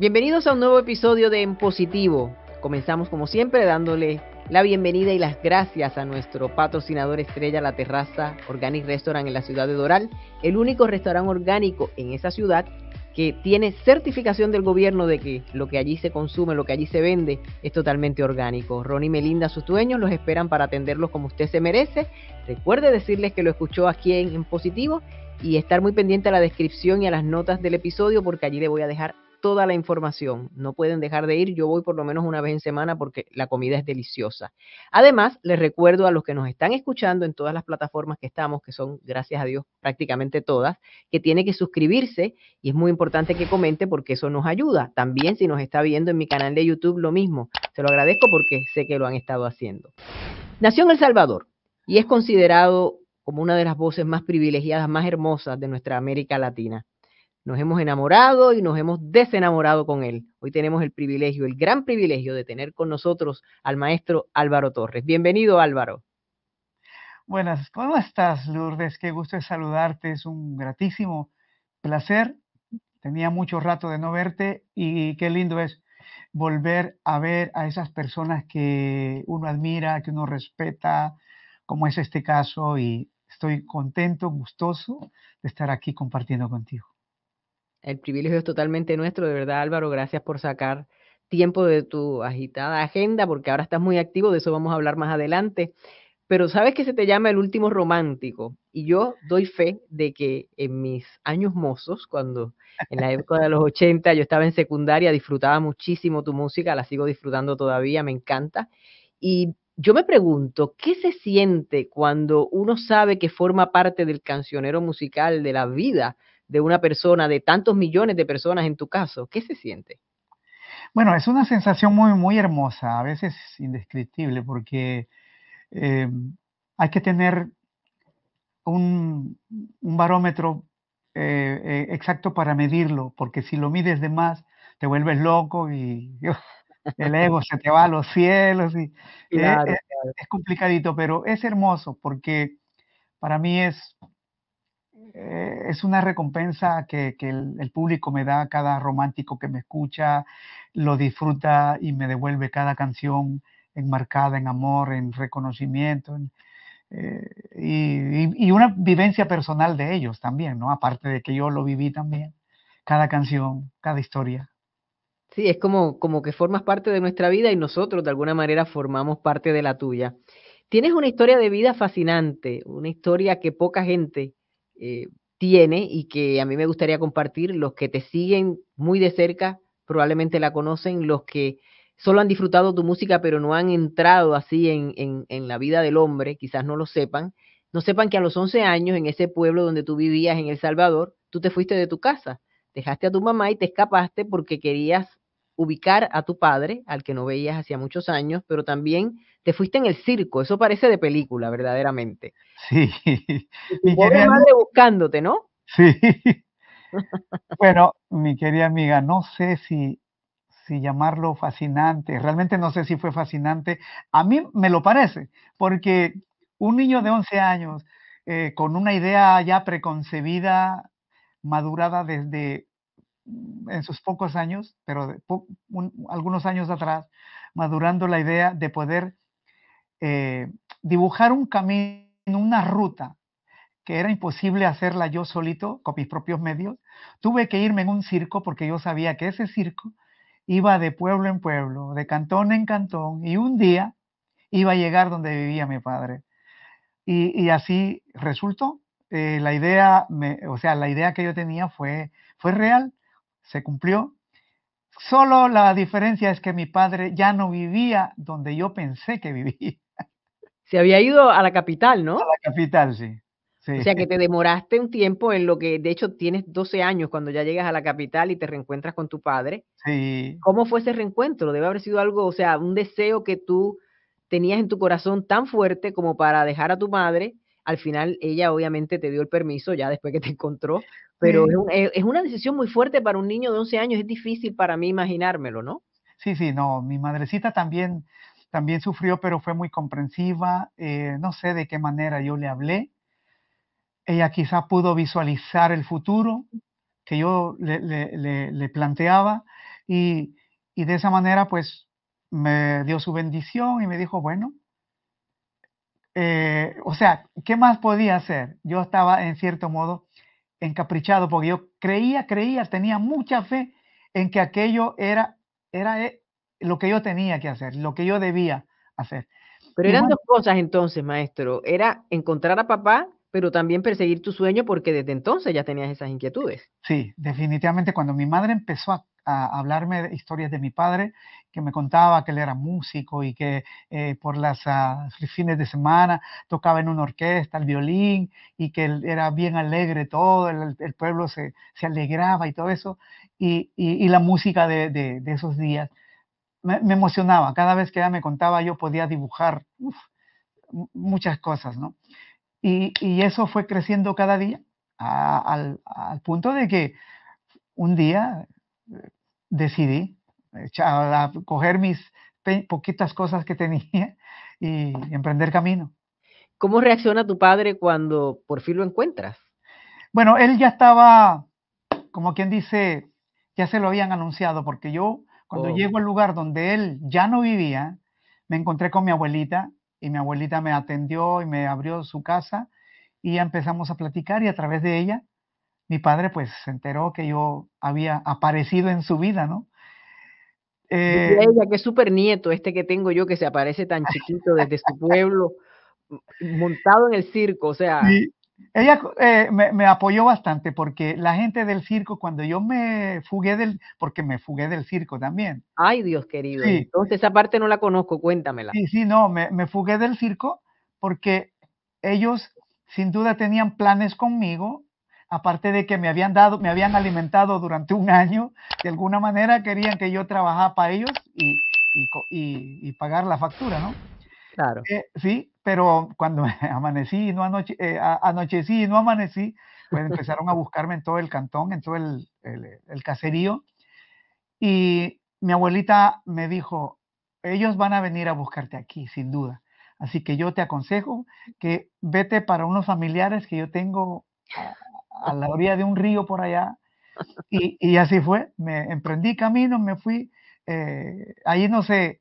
Bienvenidos a un nuevo episodio de En Positivo. Comenzamos como siempre dándole la bienvenida y las gracias a nuestro patrocinador estrella, la terraza Organic Restaurant en la ciudad de Doral, el único restaurante orgánico en esa ciudad que tiene certificación del gobierno de que lo que allí se consume, lo que allí se vende, es totalmente orgánico. Ronnie y Melinda, sus dueños, los esperan para atenderlos como usted se merece. Recuerde decirles que lo escuchó aquí en, en positivo y estar muy pendiente a la descripción y a las notas del episodio porque allí le voy a dejar toda la información. No pueden dejar de ir. Yo voy por lo menos una vez en semana porque la comida es deliciosa. Además, les recuerdo a los que nos están escuchando en todas las plataformas que estamos, que son, gracias a Dios, prácticamente todas, que tiene que suscribirse y es muy importante que comente porque eso nos ayuda. También si nos está viendo en mi canal de YouTube, lo mismo. Se lo agradezco porque sé que lo han estado haciendo. Nació en El Salvador y es considerado como una de las voces más privilegiadas, más hermosas de nuestra América Latina. Nos hemos enamorado y nos hemos desenamorado con él. Hoy tenemos el privilegio, el gran privilegio de tener con nosotros al maestro Álvaro Torres. Bienvenido Álvaro. Buenas, ¿cómo estás Lourdes? Qué gusto saludarte, es un gratísimo placer. Tenía mucho rato de no verte y qué lindo es volver a ver a esas personas que uno admira, que uno respeta, como es este caso, y estoy contento, gustoso de estar aquí compartiendo contigo. El privilegio es totalmente nuestro, de verdad Álvaro, gracias por sacar tiempo de tu agitada agenda, porque ahora estás muy activo, de eso vamos a hablar más adelante. Pero sabes que se te llama el último romántico, y yo doy fe de que en mis años mozos, cuando en la época de los 80 yo estaba en secundaria, disfrutaba muchísimo tu música, la sigo disfrutando todavía, me encanta. Y yo me pregunto, ¿qué se siente cuando uno sabe que forma parte del cancionero musical de la vida de una persona, de tantos millones de personas en tu caso, ¿qué se siente? Bueno, es una sensación muy, muy hermosa, a veces indescriptible, porque em, hay que tener un, un barómetro eh, eh, exacto para medirlo, porque si lo mides de más, te vuelves loco y el ego se te va a los cielos. Eh, es complicadito, pero es hermoso, porque para mí es eh, es una recompensa que, el, público me da, cada romántico que me escucha, lo disfruta y me devuelve cada canción enmarcada en amor, en reconocimiento, eh, y, una vivencia personal de ellos también, ¿no? Aparte de que yo lo viví también, cada canción, cada historia. Sí, es como, como que formas parte de nuestra vida y nosotros de alguna manera formamos parte de la tuya. Tienes una historia de vida fascinante, una historia que poca gente eh, tiene y que a mí me gustaría compartir. Los que te siguen muy de cerca probablemente la conocen, los que solo han disfrutado tu música pero no han entrado así en, en, en la vida del hombre, quizás no lo sepan, no sepan que a los 11 años en ese pueblo donde tú vivías en El Salvador, tú te fuiste de tu casa, dejaste a tu mamá y te escapaste porque querías ubicar a tu padre, al que no veías hacía muchos años, pero también te fuiste en el circo, eso parece de película, verdaderamente. Sí. madre buscándote, ¿no? Sí. bueno, mi querida amiga, no sé si, si llamarlo fascinante, realmente no sé si fue fascinante, a mí me lo parece, porque un niño de 11 años, eh, con una idea ya preconcebida, madurada desde en sus pocos años, pero algunos años atrás, madurando la idea de poder eh, dibujar un camino, una ruta que era imposible hacerla yo solito con mis propios medios. Tuve que irme en un circo porque yo sabía que ese circo iba de pueblo en pueblo, de cantón en cantón, y un día iba a llegar donde vivía mi padre. Y, así resultó. Eh, la idea, o sea, la idea que yo tenía fue, fue real se cumplió. Solo la diferencia es que mi padre ya no vivía donde yo pensé que vivía. Se había ido a la capital, ¿no? A la capital, sí. sí. O sea que te demoraste un tiempo en lo que, de hecho, tienes 12 años cuando ya llegas a la capital y te reencuentras con tu padre. Sí. ¿Cómo fue ese reencuentro? Debe haber sido algo, o sea, un deseo que tú tenías en tu corazón tan fuerte como para dejar a tu madre al final ella obviamente te dio el permiso ya después que te encontró, pero es, e, una decisión muy fuerte para un niño de 11 años, es difícil para mí imaginármelo, ¿no? Sí, sí, no, mi madrecita también, también sufrió, pero fue muy comprensiva, eh, no sé de qué manera yo le hablé, ella quizá pudo visualizar el futuro que yo le, planteaba y, y de esa manera pues me dio su bendición y me dijo, bueno, eh, o sea, ¿qué más podía hacer? Yo estaba en cierto modo encaprichado porque yo creía, creía, tenía mucha fe en que aquello era, era eh, lo que yo tenía que hacer, lo que yo debía hacer. Pero eran dos cosas entonces, maestro. Era encontrar a papá, pero también perseguir tu sueño porque desde entonces ya tenías esas inquietudes. Sí, definitivamente cuando mi madre empezó a, a hablarme de historias de mi padre que me contaba que él era músico y que eh, por los ah, fines de semana tocaba en una orquesta, el violín, y que él era bien alegre todo, el, pueblo se, alegraba y todo eso, y, la música de, esos días me, emocionaba, cada vez que ella me contaba yo podía dibujar muchas cosas, ¿no? Y, eso fue creciendo cada día, al, al punto de que un día eh, decidí a coger mis poquitas cosas que tenía y emprender camino. ¿Cómo reacciona tu padre cuando por fin lo encuentras? Bueno, él ya estaba, como quien dice, ya se lo habían anunciado, porque yo cuando oh. llego al lugar donde él ya no vivía, me encontré con mi abuelita y mi abuelita me atendió y me abrió su casa y empezamos a platicar y a través de ella mi padre pues se enteró que yo había aparecido en su vida, ¿no? Eh, ella, que es súper nieto, este que tengo yo, que se aparece tan chiquito desde su pueblo, montado en el circo, o sea. ella eh, me, apoyó bastante porque la gente del circo, cuando yo me fugué del, porque me fugué del circo también. Ay, Dios querido. Entonces esa parte no la conozco, cuéntamela. Sí, sí, no, me, me fugué del circo porque ellos sin duda tenían planes conmigo aparte de que me habían dado, me habían alimentado durante un año, de alguna manera querían que yo trabajara para ellos y, y, pagar la factura, ¿no? Claro. Eh, sí, pero cuando amanecí no anoche, eh, anochecí y no amanecí, pues empezaron a buscarme en todo el cantón, en todo el, el caserío. Y mi abuelita me dijo, ellos van a venir a buscarte aquí, sin duda. Así que yo te aconsejo que vete para unos familiares que yo tengo ah, a la orilla de un río por allá. Y, así fue, me emprendí camino, me fui. Eh, allí no se,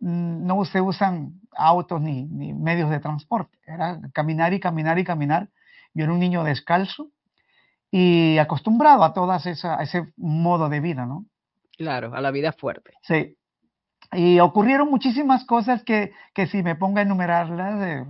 no usan autos ni, medios de transporte, era caminar y caminar y caminar. Yo era un niño descalzo y acostumbrado a todas ese modo de vida, ¿no? Claro, a la vida fuerte. Sí. Y ocurrieron muchísimas cosas que, si me pongo a enumerarlas, eh,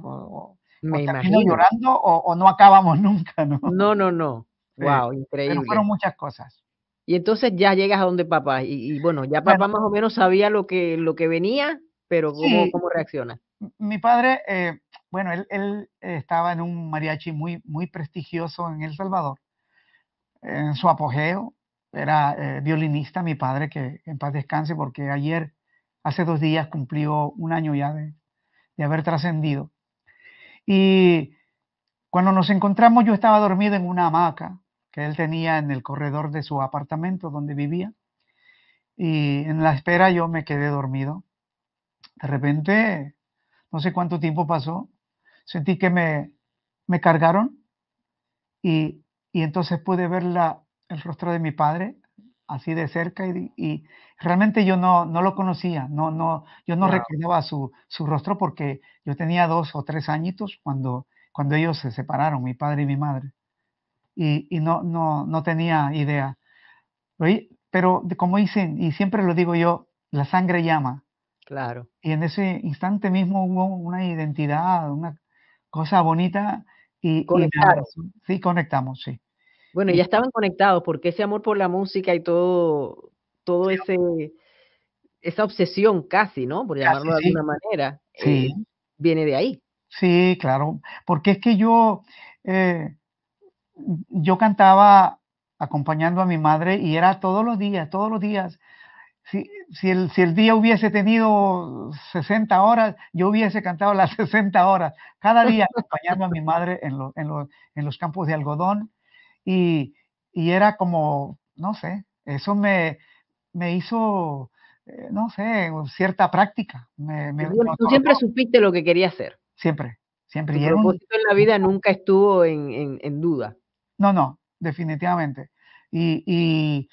me imagino. llorando o, no acabamos nunca, ¿no? No, no, no. Wow, increíble. Pero fueron muchas cosas. Y entonces ya llegas a donde papá. Y, bueno, ya papá más o menos sabía lo que, lo que venía, pero ¿cómo, reaccionas? reacciona? Mi padre, eh, bueno, él, estaba en un mariachi muy, muy prestigioso en El Salvador, en su apogeo. Era eh, violinista mi padre, que en paz descanse, porque ayer, hace dos días, cumplió un año ya de haber trascendido. Y cuando nos encontramos yo estaba dormido en una hamaca que él tenía en el corredor de su apartamento donde vivía. Y en la espera yo me quedé dormido. De repente, no sé cuánto tiempo pasó, sentí que me, me cargaron y, entonces pude ver el rostro de mi padre así de cerca y, realmente yo no, no lo conocía, no, no, yo no wow. recordaba su, rostro porque yo tenía dos o tres añitos cuando, cuando ellos se separaron, mi padre y mi madre, y, no, no, no tenía idea. Pero, como dicen, y siempre lo digo yo, la sangre llama. Claro. Y en ese instante mismo hubo una identidad, una cosa bonita y, sí, conectamos, sí. Bueno, ya estaban conectados porque ese amor por la música y todo todo ese esa obsesión casi, ¿no? Por llamarlo de alguna manera, eh, viene de ahí. Sí, claro, porque es que yo, eh, yo cantaba acompañando a mi madre y era todos los días, todos los días. Si, si, el, si el día hubiese tenido 60 horas, yo hubiese cantado las 60 horas, cada día acompañando a mi madre en, en, en los campos de algodón y, y era como, no sé, eso me, me hizo, eh, no sé, cierta práctica. tú, siempre supiste lo que quería hacer. Siempre, siempre. Tu en la vida nunca estuvo en, duda. No, no, definitivamente. Y,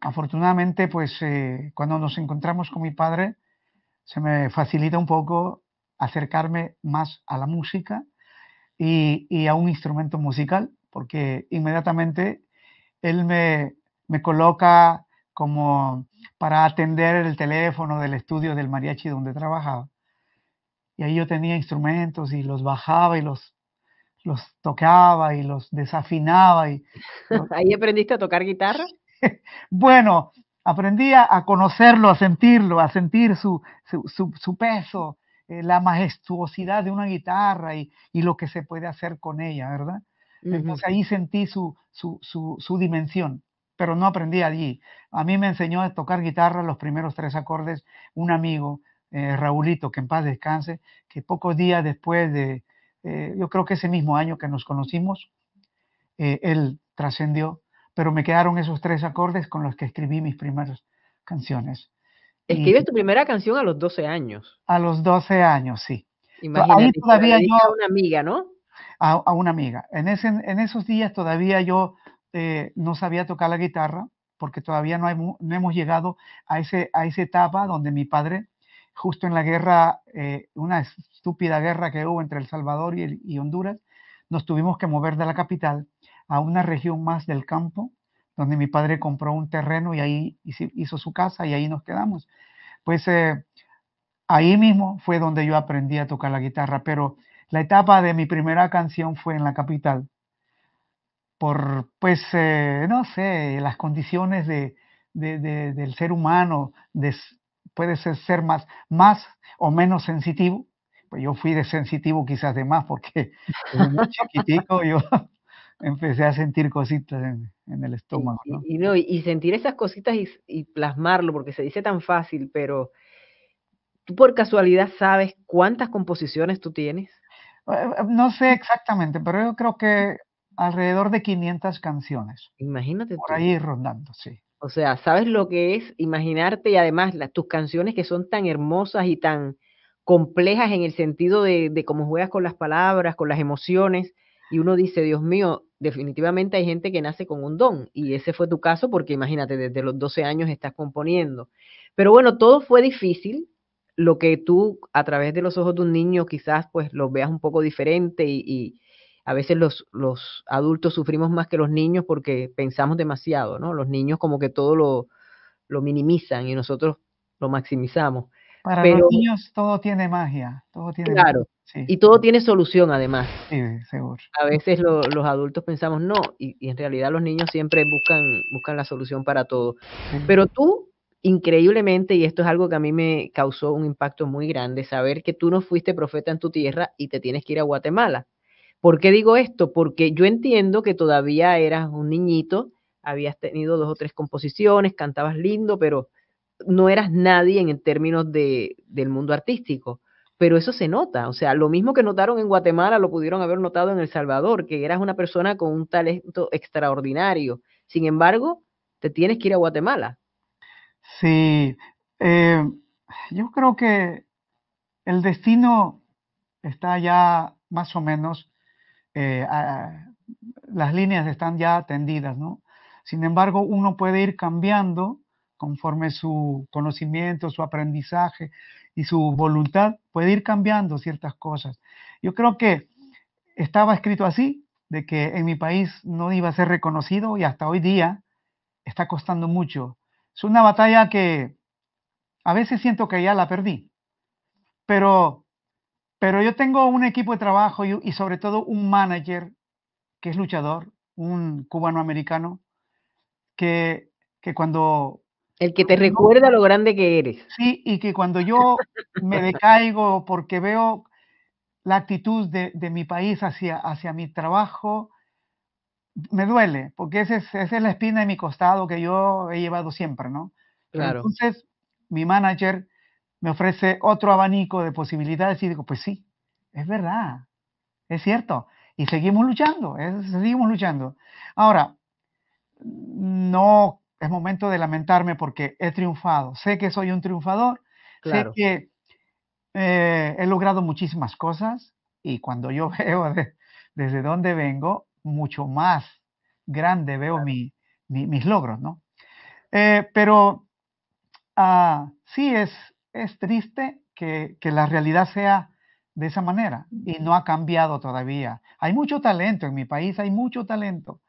afortunadamente, pues eh, cuando nos encontramos con mi padre, se me facilita un poco acercarme más a la música y, a un instrumento musical, porque inmediatamente él me, me coloca como para atender el teléfono del estudio del mariachi donde trabajaba. Y ahí yo tenía instrumentos y los bajaba y los, los tocaba y los desafinaba. Y, ¿Ahí aprendiste a tocar guitarra? bueno, aprendí a, conocerlo, a sentirlo, a sentir su, peso, eh, la majestuosidad de una guitarra y, lo que se puede hacer con ella, ¿verdad? Entonces ahí sentí su, su dimensión pero no aprendí allí. A mí me enseñó a tocar guitarra los primeros tres acordes un amigo, eh, Raulito, que en paz descanse, que pocos días después de, eh, yo creo que ese mismo año que nos conocimos, eh, él trascendió, pero me quedaron esos tres acordes con los que escribí mis primeras canciones. Escribes tu primera canción a los 12 años. A los 12 años, sí. Imagínate, todavía yo, a una amiga, ¿no? A, una amiga. En, en esos días todavía yo este, no sabía tocar la guitarra porque todavía no, hemos llegado a, ese, a esa etapa donde mi padre, justo en la guerra, eh, una estúpida guerra que hubo entre El Salvador y, Honduras, nos tuvimos que mover de la capital a una región más del campo, donde mi padre compró un terreno y ahí hizo su casa y ahí nos quedamos. Pues eh, ahí mismo fue donde yo aprendí a tocar la guitarra, pero la etapa de mi primera canción fue en la capital, por, pues, eh, no sé, las condiciones del ser humano, puede ser, más, más o menos sensitivo. Pues yo fui de sensitivo quizás de más porque desde muy chiquitico yo empecé a sentir cositas en, el estómago. Y, sentir esas cositas y, plasmarlo, porque se dice tan fácil, pero tú por casualidad sabes cuántas composiciones tú tienes. Eh, eh, no sé exactamente, pero yo creo que alrededor de 500 canciones. Imagínate. Por tú. ahí rondando, sí. O sea, ¿sabes lo que es imaginarte y además las, tus canciones que son tan hermosas y tan complejas en el sentido de, cómo juegas con las palabras, con las emociones? Y uno dice, Dios mío, definitivamente hay gente que nace con un don y ese fue tu caso porque imagínate, desde los 12 años estás componiendo. Pero bueno, todo fue difícil, lo que tú a través de los ojos de un niño quizás pues lo veas un poco diferente y, a veces los, los adultos sufrimos más que los niños porque pensamos demasiado, ¿no? Los niños como que todo lo, lo minimizan y nosotros lo maximizamos. Para los niños todo tiene magia, todo tiene Claro, y todo tiene solución además. Sí, seguro. A veces los adultos pensamos no, y, en realidad los niños siempre buscan, buscan la solución para todo. Pero tú, increíblemente, y esto es algo que a mí me causó un impacto muy grande, saber que tú no fuiste profeta en tu tierra y te tienes que ir a Guatemala. ¿Por qué digo esto? Porque yo entiendo que todavía eras un niñito, habías tenido dos o tres composiciones, cantabas lindo, pero no eras nadie en términos de, del mundo artístico. Pero eso se nota, o sea, lo mismo que notaron en Guatemala lo pudieron haber notado en El Salvador, que eras una persona con un talento extraordinario. Sin embargo, te tienes que ir a Guatemala. Sí, eh, yo creo que el destino está ya más o menos eh, las líneas están ya tendidas, ¿no? Sin embargo, uno puede ir cambiando conforme su conocimiento, su aprendizaje y su voluntad, puede ir cambiando ciertas cosas. Yo creo que estaba escrito así, de que en mi país no iba a ser reconocido y hasta hoy día está costando mucho. Es una batalla que a veces siento que ya la perdí, pero pero yo tengo un equipo de trabajo y, sobre todo un manager que es luchador, un cubano-americano, que, que cuando... El que te recuerda lo grande que eres. Sí, y que cuando yo me decaigo porque veo la actitud de, mi país hacia, hacia mi trabajo, me duele, porque esa es, esa es, la espina de mi costado que yo he llevado siempre, ¿no? Claro. Entonces, mi manager me ofrece otro abanico de posibilidades y digo, pues sí, es verdad, es cierto. Y seguimos luchando, seguimos luchando. Ahora, no es momento de lamentarme porque he triunfado, sé que soy un triunfador, sé que eh, he logrado muchísimas cosas y cuando yo veo desde dónde vengo, mucho más grande veo mis logros, ¿no? Eh, pero ah, sí es, es triste que, la realidad sea de esa manera y no ha cambiado todavía. Hay mucho talento en mi país, hay mucho talento,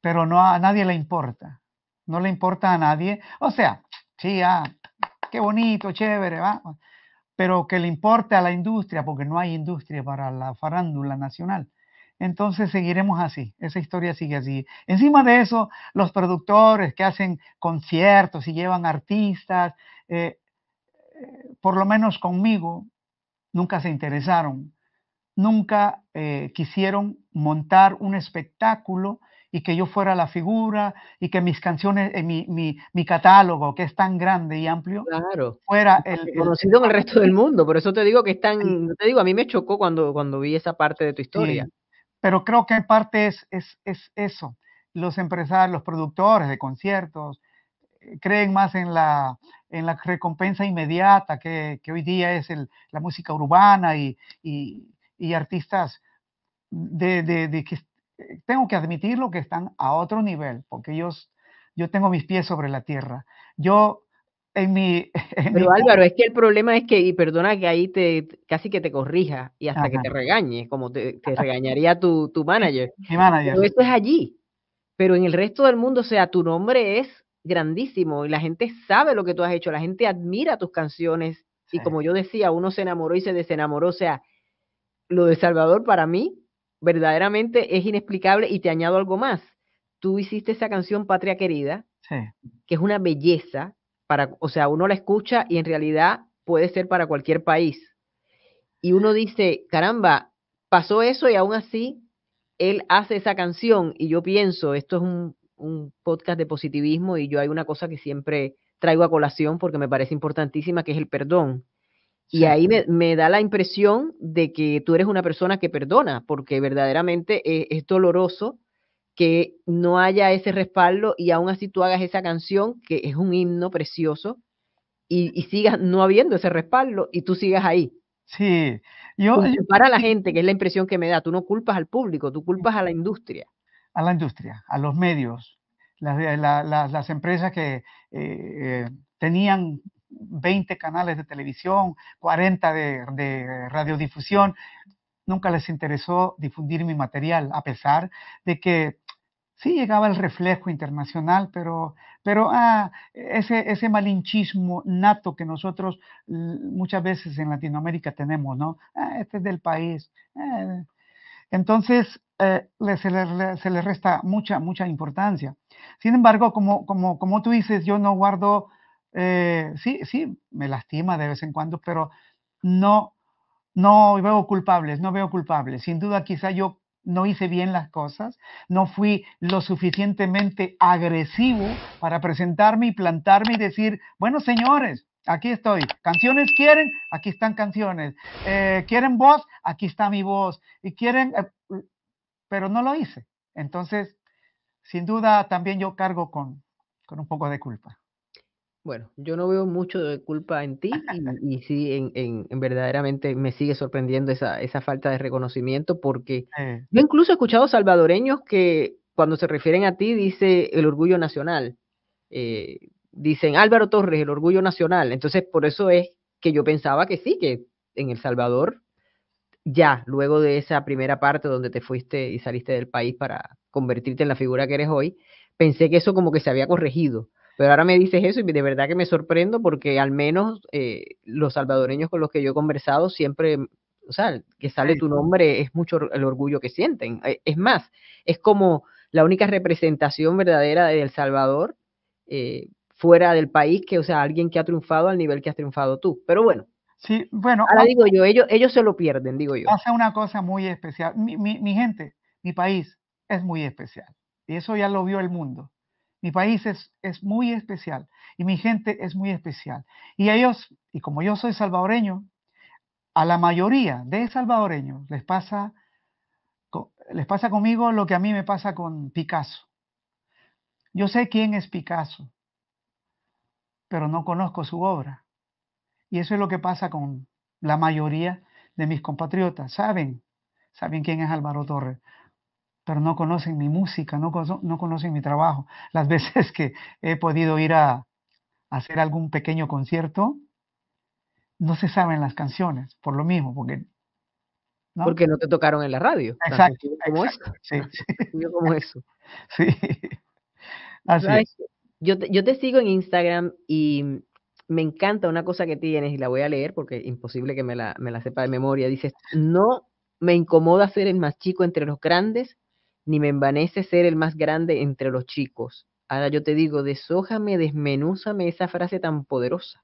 pero no a, nadie le importa. No le importa a nadie. O sea, sí, ah, qué bonito, chévere, ¿va? pero que le importe a la industria, porque no hay industria para la farándula nacional. Entonces seguiremos así, esa historia sigue así. Encima de eso, los productores que hacen conciertos y llevan artistas, eh, por lo menos conmigo, nunca se interesaron, nunca eh, quisieron montar un espectáculo y que yo fuera la figura y que mis canciones, eh, mi, mi, mi, catálogo, que es tan grande y amplio, fuera el, conocido en el resto del mundo. Por eso te digo que están, tan, te digo, a mí me chocó cuando, cuando vi esa parte de tu historia. Pero creo que en parte es, es, es eso. Los empresarios, los productores de conciertos, creen más en la, en la recompensa inmediata que, hoy día es el, la música urbana y, y, artistas de, de, que tengo que admitirlo que están a otro nivel, porque ellos yo tengo mis pies sobre la tierra. Yo en mi... Pero Álvaro, es que el problema es que, y perdona que ahí te casi que te corrija y hasta que te regañe, como te, regañaría tu, tu manager. Mi manager. Pero eso es allí. Pero en el resto del mundo, o sea, tu nombre es grandísimo y la gente sabe lo que tú has hecho, la gente admira tus canciones y como yo decía, uno se enamoró y se desenamoró, o sea, lo de Salvador para mí verdaderamente es inexplicable y te añado algo más. Tú hiciste esa canción Patria Querida, que es una belleza, para, o sea, uno la escucha y en realidad puede ser para cualquier país. Y uno dice, caramba, pasó eso y aún así él hace esa canción y yo pienso, esto es un un podcast de positivismo y yo hay una cosa que siempre traigo a colación porque me parece importantísima, que es el perdón. Y ahí me, da la impresión de que tú eres una persona que perdona, porque verdaderamente e, es, doloroso que no haya ese respaldo y aún así tú hagas esa canción, que es un himno precioso, y, y sigas no habiendo ese respaldo y tú sigas ahí. Sí, yo... Para la gente, que es la impresión que me da, tú no culpas al público, tú culpas a la industria a la industria, a los medios, las, eh, empresas que eh, eh, tenían 20 canales de televisión, 40 de, radiodifusión, nunca les interesó difundir mi material, a pesar de que sí llegaba el reflejo internacional, pero, pero ah, ese, ese malinchismo nato que nosotros muchas veces en Latinoamérica tenemos, ¿no? Ah, este es del país, entonces, eh, se, le, resta mucha, mucha importancia. Sin embargo, como, tú dices, yo no guardo, eh, sí, sí, me lastima de vez en cuando, pero no, no veo culpables, no veo culpables. Sin duda, quizá yo no hice bien las cosas, no fui lo suficientemente agresivo para presentarme y plantarme y decir, bueno, señores, aquí estoy. Canciones quieren, aquí están canciones. Eh, quieren voz, aquí está mi voz. Y quieren, eh, pero no lo hice. Entonces, sin duda, también yo cargo con, un poco de culpa. Bueno, yo no veo mucho de culpa en ti y, sí, en, verdaderamente me sigue sorprendiendo esa, esa falta de reconocimiento porque yo incluso he escuchado salvadoreños que cuando se refieren a ti dice el orgullo nacional. Eh, dicen Álvaro Torres, el orgullo nacional. Entonces, por eso es que yo pensaba que sí, que en El Salvador, ya luego de esa primera parte donde te fuiste y saliste del país para convertirte en la figura que eres hoy, pensé que eso como que se había corregido. Pero ahora me dices eso y de verdad que me sorprendo porque al menos eh, los salvadoreños con los que yo he conversado siempre, o sea, que sale tu nombre es mucho el orgullo que sienten. Eh, es más, es como la única representación verdadera de El Salvador eh, fuera del país que, o sea, alguien que ha triunfado al nivel que has triunfado tú. Pero bueno. Sí, bueno. Ahora digo yo, ellos, ellos se lo pierden, digo yo. Pasa una cosa muy especial. Mi, mi, mi gente, mi país es muy especial. Y eso ya lo vio el mundo. Mi país es, es muy especial y mi gente es muy especial. Y ellos, y como yo soy salvadoreño, a la mayoría de salvadoreños les pasa, les pasa conmigo lo que a mí me pasa con Picasso. Yo sé quién es Picasso pero no conozco su obra. Y eso es lo que pasa con la mayoría de mis compatriotas. Saben, saben quién es Álvaro Torres, pero no conocen mi música, no, no conocen mi trabajo. Las veces que he podido ir a, hacer algún pequeño concierto, no se saben las canciones, por lo mismo, porque... ¿no? Porque no te tocaron en la radio. Exacto. Como eso. Así yo te, sigo en Instagram y me encanta una cosa que tienes y la voy a leer porque es imposible que me la, sepa de memoria. Dices, no me incomoda ser el más chico entre los grandes, ni me envanece ser el más grande entre los chicos. Ahora yo te digo, desójame, desmenúzame esa frase tan poderosa.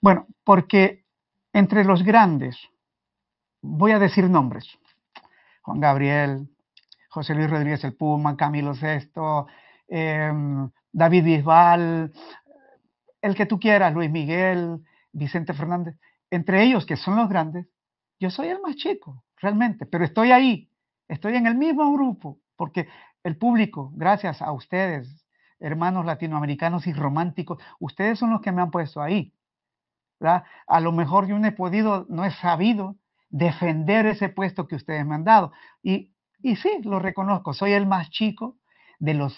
Bueno, porque entre los grandes, voy a decir nombres, Juan Gabriel, José Luis Rodríguez el Puma, Camilo Sesto. eh, David Bisbal, el que tú quieras, Luis Miguel, Vicente Fernández, entre ellos que son los grandes, yo soy el más chico, realmente, pero estoy ahí, estoy en el mismo grupo, porque el público, gracias a ustedes, hermanos latinoamericanos y románticos, ustedes son los que me han puesto ahí. A lo mejor yo no he podido, no he sabido defender ese puesto que ustedes me han dado. Y, y sí, lo reconozco, soy el más chico de los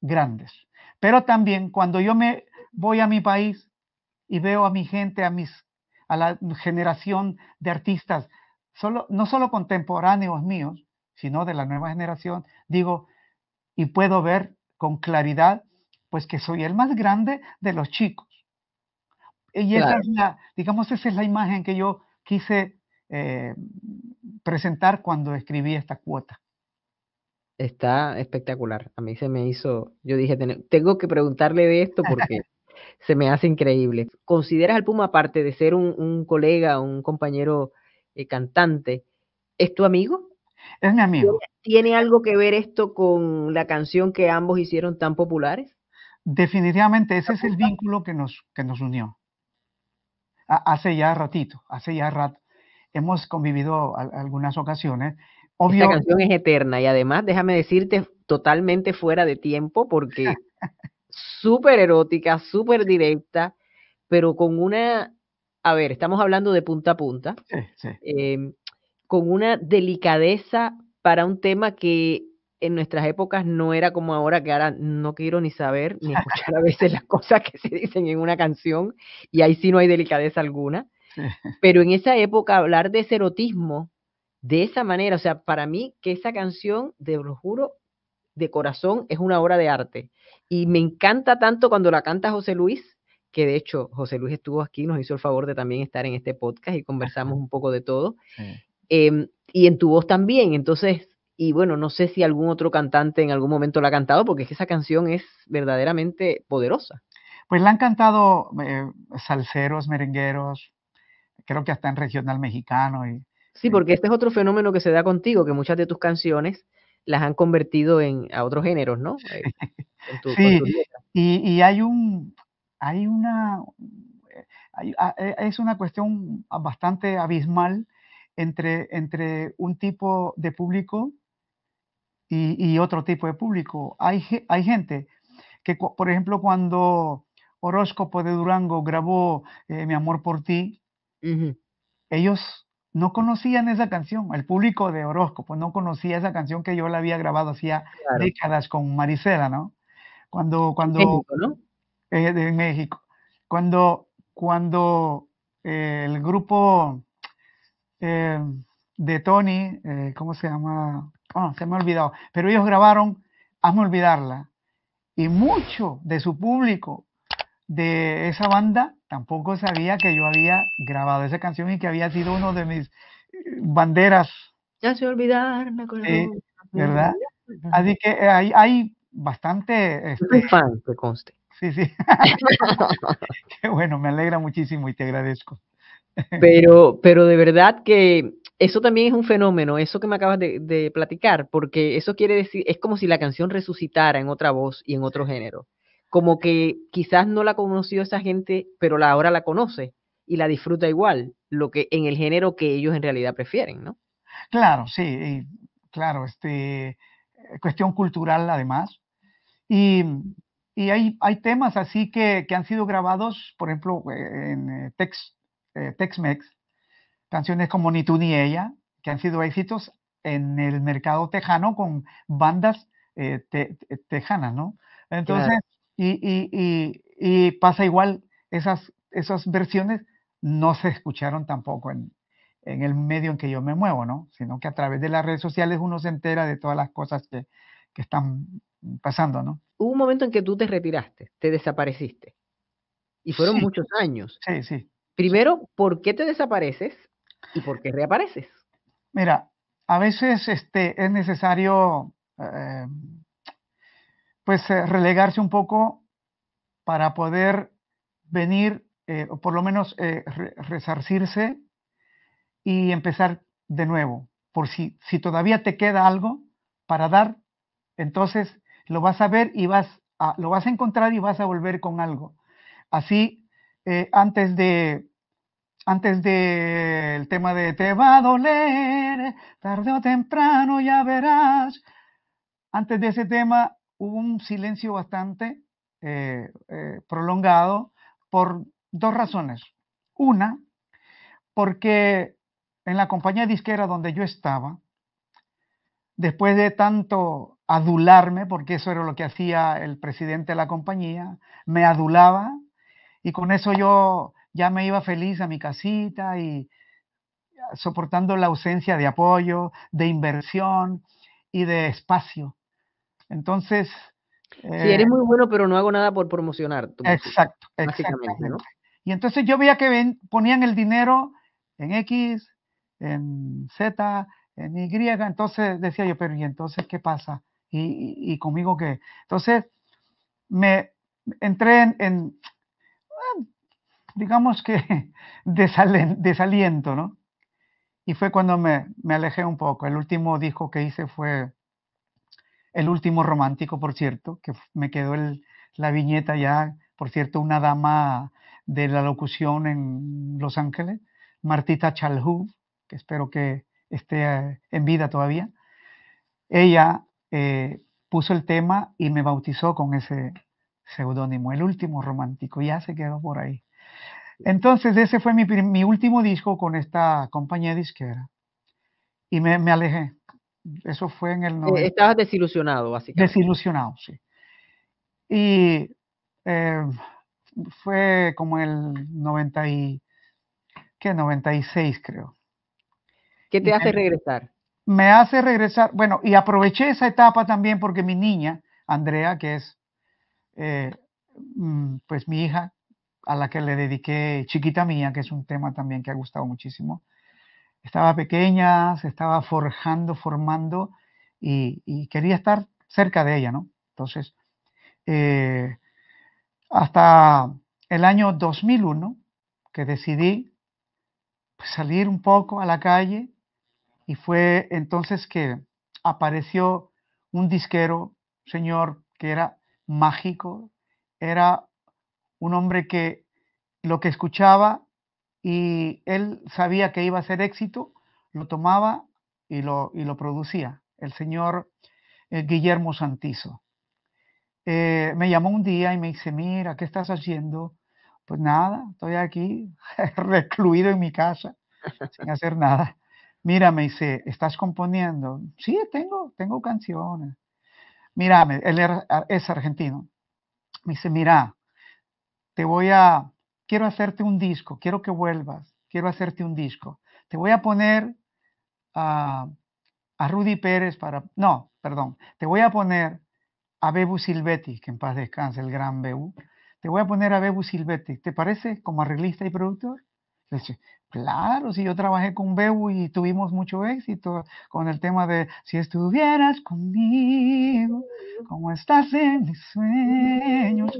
grandes. Pero también cuando yo me voy a mi país y veo a mi gente, a mis a la generación de artistas, solo, no solo contemporáneos míos, sino de la nueva generación, digo, y puedo ver con claridad, pues que soy el más grande de los chicos. Y esa es la, digamos, esa es la imagen que yo quise eh, presentar cuando escribí esta cuota está espectacular. A mí se me hizo, yo dije, tengo que preguntarle de esto porque se me hace increíble. ¿Consideras al Puma, aparte de ser un, colega, un compañero eh, cantante, es tu amigo? Es un amigo. ¿Tiene algo que ver esto con la canción que ambos hicieron tan populares? Definitivamente, ese es el vínculo que nos, que nos unió. hace ya ratito, hace ya rato. Hemos convivido algunas ocasiones esta canción es eterna y además, déjame decirte, totalmente fuera de tiempo porque súper erótica, súper directa, pero con una, a ver, estamos hablando de punta a punta, em, con una delicadeza para un tema que en nuestras épocas no era como ahora, que ahora no quiero ni saber ni escuchar a veces las cosas que se dicen en una canción, y ahí sí no hay delicadeza alguna. Pero en esa época hablar de ese erotismo de esa manera. O sea, para mí que esa canción, te lo juro, de corazón es una obra de arte. Y me encanta tanto cuando la canta José Luis, que de hecho José Luis estuvo aquí, nos hizo el favor de también estar en este podcast y conversamos un poco de todo. Em, y en tu voz también, entonces, y bueno, no sé si algún otro cantante en algún momento la ha cantado, porque es que esa canción es verdaderamente poderosa. Pues la han cantado eh, salseros, merengueros, creo que hasta en regional mexicano y Sí, porque este es otro fenómeno que se da contigo, que muchas de tus canciones las han convertido en a otros géneros, ¿no? sí, eh, y, hay un, hay una, eh, ah, eh, es una cuestión bastante abismal entre, entre un tipo de público y, otro tipo de público. Hay, hay gente que, por ejemplo, cuando Horóscopo de Durango grabó Mi amor por ti, ellos no conocían esa canción, el público de Orozco, pues, no conocía esa canción que yo la había grabado hacía décadas con Marisela, ¿no? Cuando, cuando... México, eh, de México. Cuando, cuando eh, el grupo eh, de Tony, ¿cómo se llama? Ah, se me ha olvidado, pero ellos grabaron Hazme Olvidarla. Y mucho de su público de esa banda tampoco sabía que yo había grabado esa canción y que había sido uno de mis eh, banderas. Ya se olvidaron me acordé. ¿Verdad? Pues, Así que eh, hay, hay bastante... Este, fan, que conste. Sí, sí. Qué bueno, me alegra muchísimo y te agradezco. pero, pero de verdad que eso también es un fenómeno, eso que me acabas de, platicar, porque eso quiere decir, es como si la canción resucitara en otra voz y en otro género como que quizás no la conoció esa gente, pero la, ahora la conoce y la disfruta igual, lo que en el género que ellos en realidad prefieren, ¿no? Claro, sí, claro, este, eh, cuestión cultural además. Y, y hay, temas así que, han sido grabados, por ejemplo, eh, en eh, Tex, Tex-Mex, canciones como Ni tú ni ella, que han sido éxitos en el mercado tejano con bandas tejanas, ¿no? Entonces, y, pasa igual, esas, esas versiones no se escucharon tampoco en, en el medio en que yo me muevo, ¿no? Sino que a través de las redes sociales uno se entera de todas las cosas que, que están pasando, ¿no? Hubo un momento en que tú te retiraste, te desapareciste. Y fueron muchos años. Sí, sí. Primero, ¿por qué te desapareces y por qué reapareces? Mira, a veces este, es necesario eh, pues eh, relegarse un poco para poder venir, eh, o por lo menos eh, resarcirse y empezar de nuevo. Por si, si todavía te queda algo para dar, entonces lo vas a ver y vas a, lo vas a encontrar y vas a volver con algo. Así, antes de antes del tema de te va a doler, tarde o temprano ya verás, antes de ese tema hubo un silencio bastante eh, eh, prolongado por dos razones. Una, porque en la compañía disquera donde yo estaba, después de tanto adularme, porque eso era lo que hacía el presidente de la compañía, me adulaba y con eso yo ya me iba feliz a mi casita y soportando la ausencia de apoyo, de inversión y de espacio entonces... sí, eres eh, muy bueno, pero no hago nada por promocionar. exacto, Y entonces yo veía que ven, ponían el dinero en X, en Z, en Y, entonces decía yo, pero ¿y entonces qué pasa? ¿Y, conmigo qué? Entonces me entré en, ah, digamos que, desaliento, ¿no? Y fue cuando me, me, alejé un poco. El último disco que hice fue el último romántico, por cierto, que me quedó la viñeta ya, por cierto, una dama de la locución en Los Ángeles, Martita Chalhu, que espero que esté eh, en vida todavía. Ella eh, puso el tema y me bautizó con ese seudónimo, el último romántico, ya se quedó por ahí. Entonces ese fue mi, último disco con esta compañía disquera y me alejé, eso fue en el 90. Eh, estabas desilusionado, básicamente. Desilusionado, sí. Y eh, fue como el 90 y, ¿qué? 96, creo. ¿Qué te hace regresar? Me hace regresar, bueno, y aproveché esa etapa también porque mi niña, Andrea, que es eh, mm, pues mi hija, a la que le dediqué Chiquita Mía, que es un tema también que ha gustado muchísimo, estaba pequeña, se estaba forjando, formando y, quería estar cerca de ella, ¿no? Entonces, eh, hasta el año 2001 que decidí pues, salir un poco a la calle y fue entonces que apareció un disquero, señor, que era mágico, era un hombre que lo que escuchaba y él sabía que iba a ser éxito, lo tomaba y lo, y lo producía, el señor eh, Guillermo Santizo. Eh, me llamó un día y me dice, mira, ¿qué estás haciendo? Pues nada, estoy aquí, recluido en mi casa, sin hacer nada. Mira, me dice, ¿estás componiendo? Sí, tengo, tengo canciones. Mira, él es argentino. Me dice, mira, te voy a quiero hacerte un disco, quiero que vuelvas, quiero hacerte un disco. Te voy a poner a, Rudy Pérez para, no, perdón, te voy a poner a Bebu Silvetti, que en paz descanse el gran Bebu, te voy a poner a Bebu Silvetti, ¿te parece como arreglista y productor? claro, si yo trabajé con Bebu y tuvimos mucho éxito con el tema de si estuvieras conmigo, como estás en mis sueños.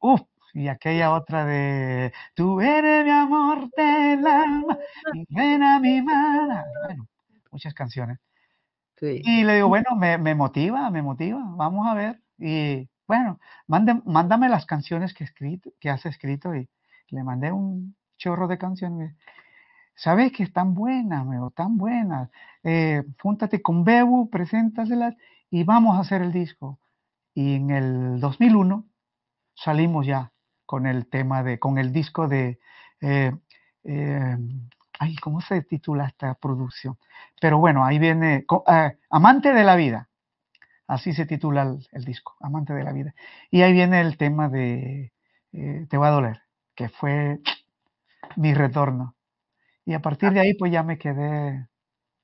Uf, y aquella otra de Tú eres mi amor te alma, mi a mi mala. Bueno, muchas canciones. Y le digo, bueno, me, motiva, me motiva, vamos a ver. Y bueno, mándame las canciones que, que has escrito y le mandé un chorro de canciones. Sabes que están buenas, meo, tan buenas. Eh, júntate con Bebu, preséntaselas y vamos a hacer el disco. Y en el 2001 salimos ya con el tema de, con el disco de, eh, eh, ay, ¿cómo se titula esta producción? Pero bueno, ahí viene, ah, Amante de la Vida, así se titula el, disco, Amante de la Vida. Y ahí viene el tema de eh, Te va a doler, que fue mi retorno. Y a partir de ahí, pues ya me quedé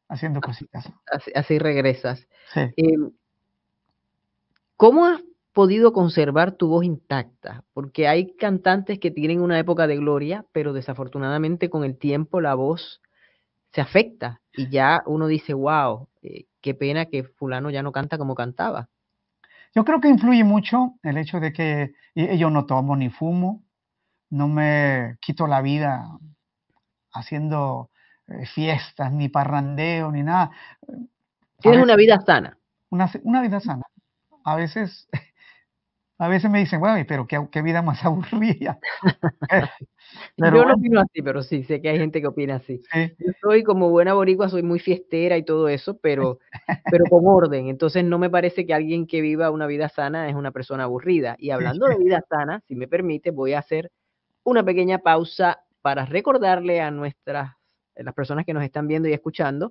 haciendo cositas. Así, regresas. Em, ¿Cómo podido conservar tu voz intacta, porque hay cantantes que tienen una época de gloria, pero desafortunadamente con el tiempo la voz se afecta y ya uno dice, wow, eh, qué pena que fulano ya no canta como cantaba. Yo creo que influye mucho el hecho de que e-, yo no tomo ni fumo, no me quito la vida haciendo eh, fiestas, ni parrandeo, ni nada. Tienes una vida sana. Una, una vida sana. A veces a veces me dicen, bueno, pero qué, vida más aburrida. yo no opino así, pero sí, sé que hay gente que opina así. Yo soy como buena boricua, soy muy fiestera y todo eso, pero, pero con orden. Entonces no me parece que alguien que viva una vida sana es una persona aburrida. Y hablando de vida sana, si me permite, voy a hacer una pequeña pausa para recordarle a nuestras, a las personas que nos están viendo y escuchando,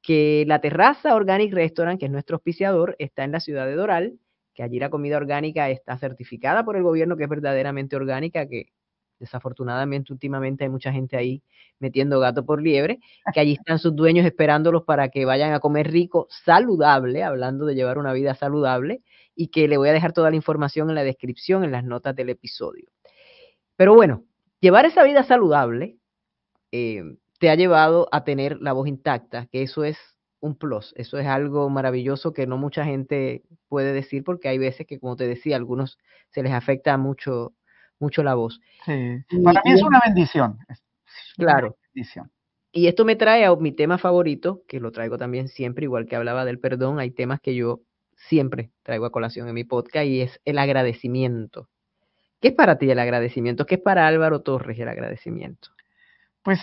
que la terraza Organic Restaurant, que es nuestro auspiciador, está en la ciudad de Doral que allí la comida orgánica está certificada por el gobierno que es verdaderamente orgánica, que desafortunadamente últimamente hay mucha gente ahí metiendo gato por liebre, que allí están sus dueños esperándolos para que vayan a comer rico, saludable, hablando de llevar una vida saludable, y que le voy a dejar toda la información en la descripción, en las notas del episodio. Pero bueno, llevar esa vida saludable eh, te ha llevado a tener la voz intacta, que eso es un plus. Eso es algo maravilloso que no mucha gente puede decir porque hay veces que, como te decía, a algunos se les afecta mucho, mucho la voz. Para mí es una bendición. claro. bendición. Y esto me trae a mi tema favorito, que lo traigo también siempre, igual que hablaba del perdón, hay temas que yo siempre traigo a colación en mi podcast y es el agradecimiento. ¿Qué es para ti el agradecimiento? ¿Qué es para Álvaro Torres el agradecimiento? Pues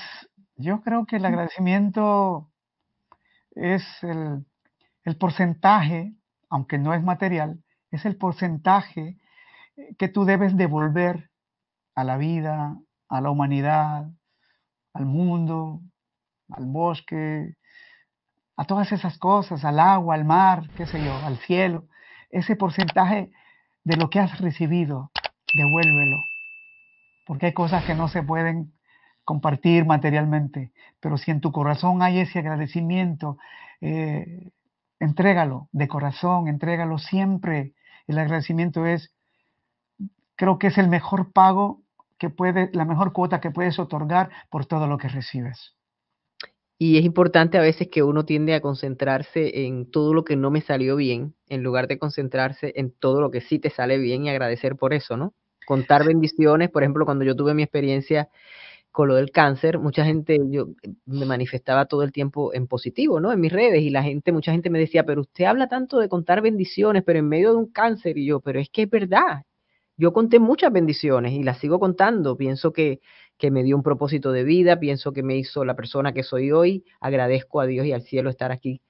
yo creo que el mm. agradecimiento es el, porcentaje, aunque no es material, es el porcentaje eh, que tú debes devolver a la vida, a la humanidad, al mundo, al bosque, a todas esas cosas, al agua, al mar, qué sé yo, al cielo. Ese porcentaje de lo que has recibido, devuélvelo. Porque hay cosas que no se pueden compartir materialmente, pero si en tu corazón hay ese agradecimiento, eh, entrégalo de corazón, entrégalo siempre. El agradecimiento es, creo que es el mejor pago que puede, la mejor cuota que puedes otorgar por todo lo que recibes. Y es importante a veces que uno tiende a concentrarse en todo lo que no me salió bien, en lugar de concentrarse en todo lo que sí te sale bien y agradecer por eso, ¿no? Contar bendiciones, por ejemplo, cuando yo tuve mi experiencia lo del cáncer, mucha gente, yo me manifestaba todo el tiempo en positivo, ¿no? En mis redes y la gente, mucha gente me decía, pero usted habla tanto de contar bendiciones, pero en medio de un cáncer y yo, pero es que es verdad. Yo conté muchas bendiciones y las sigo contando. Pienso que, que me dio un propósito de vida, pienso que me hizo la persona que soy hoy. Agradezco a Dios y al cielo estar aquí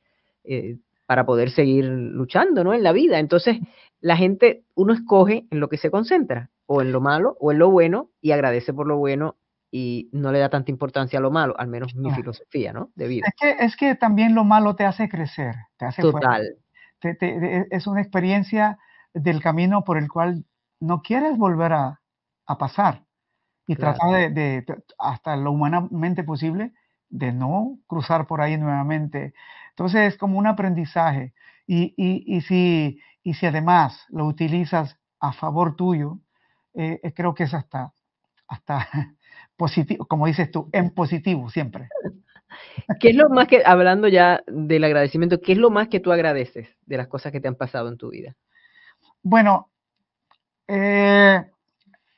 eh, para poder seguir luchando, ¿no? En la vida. Entonces, la gente, uno escoge en lo que se concentra, o en lo malo, o en lo bueno, y agradece por lo bueno y no le da tanta importancia a lo malo, al menos mi filosofía, ¿no? De vida. Es que, es que también lo malo te hace crecer, te hace Total. E, e, es una experiencia del camino por el cual no quieres volver a, pasar y tratar de, hasta lo humanamente posible, de no cruzar por ahí nuevamente. Entonces es como un aprendizaje. Y, y, y, si, y si además lo utilizas a favor tuyo, eh, eh, creo que es hasta, hasta como dices tú, en positivo siempre. ¿Qué es lo más que, hablando ya del agradecimiento, qué es lo más que tú agradeces de las cosas que te han pasado en tu vida? Bueno, eh,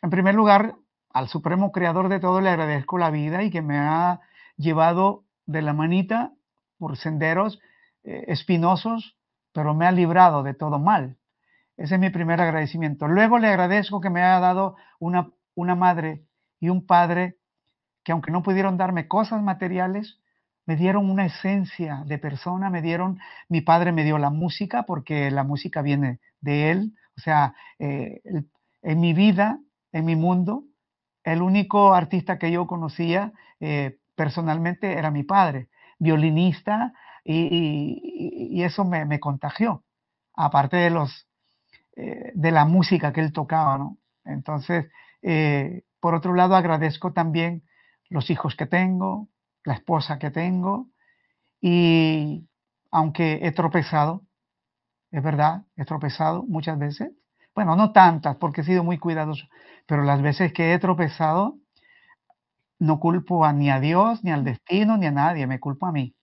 en primer lugar, al Supremo Creador de todo le agradezco la vida y que me ha llevado de la manita por senderos eh, espinosos, pero me ha librado de todo mal. Ese es mi primer agradecimiento. Luego le agradezco que me haya dado una, una madre y un padre que aunque no pudieron darme cosas materiales, me dieron una esencia de persona, me dieron, mi padre me dio la música porque la música viene de él, o sea, eh, en mi vida, en mi mundo, el único artista que yo conocía eh, personalmente era mi padre, violinista, y, eso me, contagió, aparte de, los, eh, de la música que él tocaba, ¿no? Entonces, por otro lado, agradezco también los hijos que tengo, la esposa que tengo, y aunque he tropezado, es verdad, he tropezado muchas veces, bueno, no tantas porque he sido muy cuidadoso, pero las veces que he tropezado, no culpo a, ni a Dios, ni al destino, ni a nadie, me culpo a mí,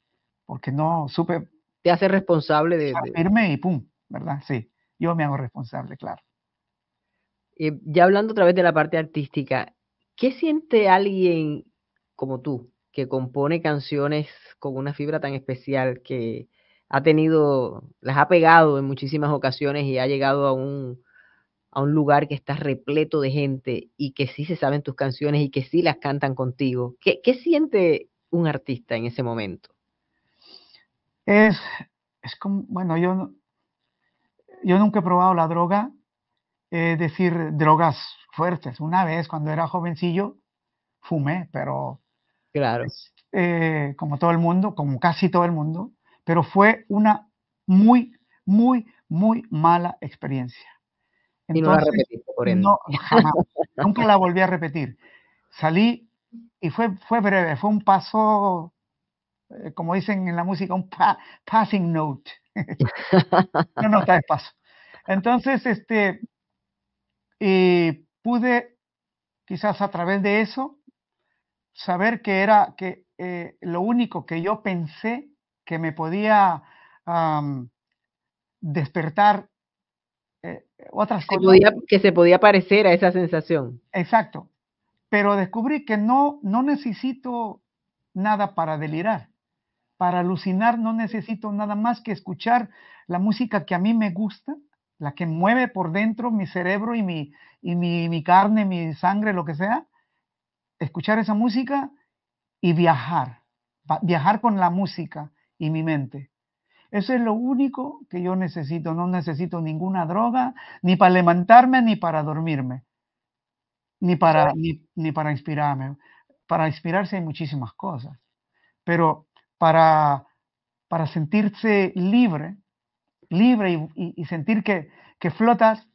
porque no supe... Te hace responsable de... Firme y pum, ¿verdad? Sí, yo me hago responsable, claro. Eh, ya hablando otra vez de la parte artística, ¿qué siente alguien como tú que compone canciones con una fibra tan especial que ha tenido, las ha pegado en muchísimas ocasiones y ha llegado a un, a un lugar que está repleto de gente y que sí se saben tus canciones y que sí las cantan contigo? ¿Qué, siente un artista en ese momento? Es, es como, bueno, yo, yo nunca he probado la droga, es eh, decir, drogas fuertes. Una vez, cuando era jovencillo, fumé, pero... Claro. Eh, como todo el mundo, como casi todo el mundo, pero fue una muy, muy, muy mala experiencia. y no la repetí por ende. jamás, nunca la volví a repetir. Salí y fue, fue breve, fue un paso, eh, como dicen en la música, un passing note. Una nota de paso. Entonces, este, y eh, pude quizás a través de eso saber que era que eh, lo único que yo pensé que me podía despertar eh, otras cosas. que se podía parecer a esa sensación. Exacto. Pero descubrí que no, no necesito nada para delirar. Para alucinar no necesito nada más que escuchar la música que a mí me gusta la que mueve por dentro mi cerebro y mi, y mi, carne, mi sangre, lo que sea, escuchar esa música y viajar, viajar con la música y mi mente. Eso es lo único que yo necesito. No necesito ninguna droga, ni para levantarme, ni para dormirme, ni para, ni, para inspirarme. Para inspirarse hay muchísimas cosas, pero para, para sentirse libre, libre y, sentir que, flotas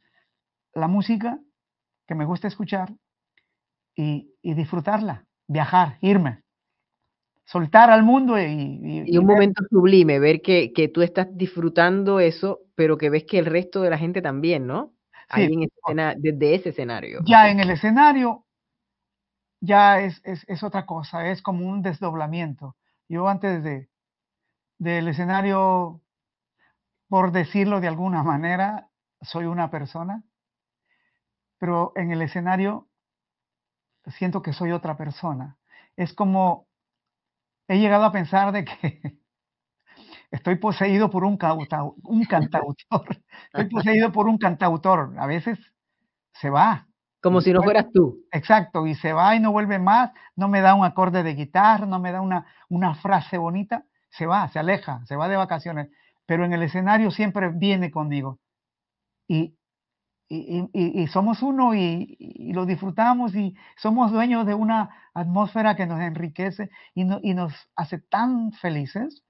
la música que me gusta escuchar y, disfrutarla, viajar, irme, soltar al mundo. Y, y un momento sublime, ver que, tú estás disfrutando eso, pero que ves que el resto de la gente también, ¿no? desde ese escenario. Ya en el escenario, ya es, es, es otra cosa, es como un desdoblamiento. Yo antes de, del escenario por decirlo de alguna manera, soy una persona, pero en el escenario siento que soy otra persona. Es como, he llegado a pensar de que estoy poseído por un, cantautor, estoy poseído por un cantautor, a veces se va. Como si no fueras tú. Exacto, y se va y no vuelve más, no me da un acorde de guitarra, no me da una frase bonita, se va, se aleja, se va de vacaciones pero en el escenario siempre viene conmigo. Y, y, somos uno y, lo disfrutamos y somos dueños de una atmósfera que nos enriquece y, nos hace tan felices.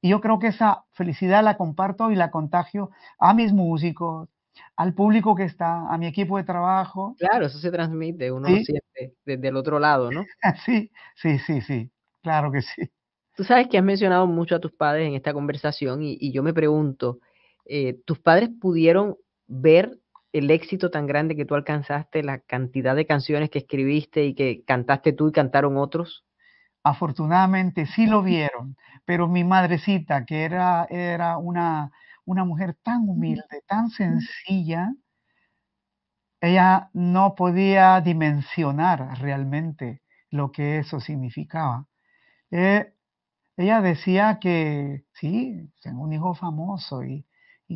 Y yo creo que esa felicidad la comparto y la contagio a mis músicos, al público que está, a mi equipo de trabajo. Claro, eso se transmite, uno lo siente desde el otro lado, ¿no? sí, sí, sí, sí, claro que sí. Tú sabes que has mencionado mucho a tus padres en esta conversación y, yo me pregunto, eh, ¿tus padres pudieron ver el éxito tan grande que tú alcanzaste, la cantidad de canciones que escribiste y que cantaste tú y cantaron otros? Afortunadamente sí lo vieron, pero mi madrecita, que era, era una, mujer tan humilde, tan sencilla, ella no podía dimensionar realmente lo que eso significaba. Eh, ella decía que sí, tengo un hijo famoso y,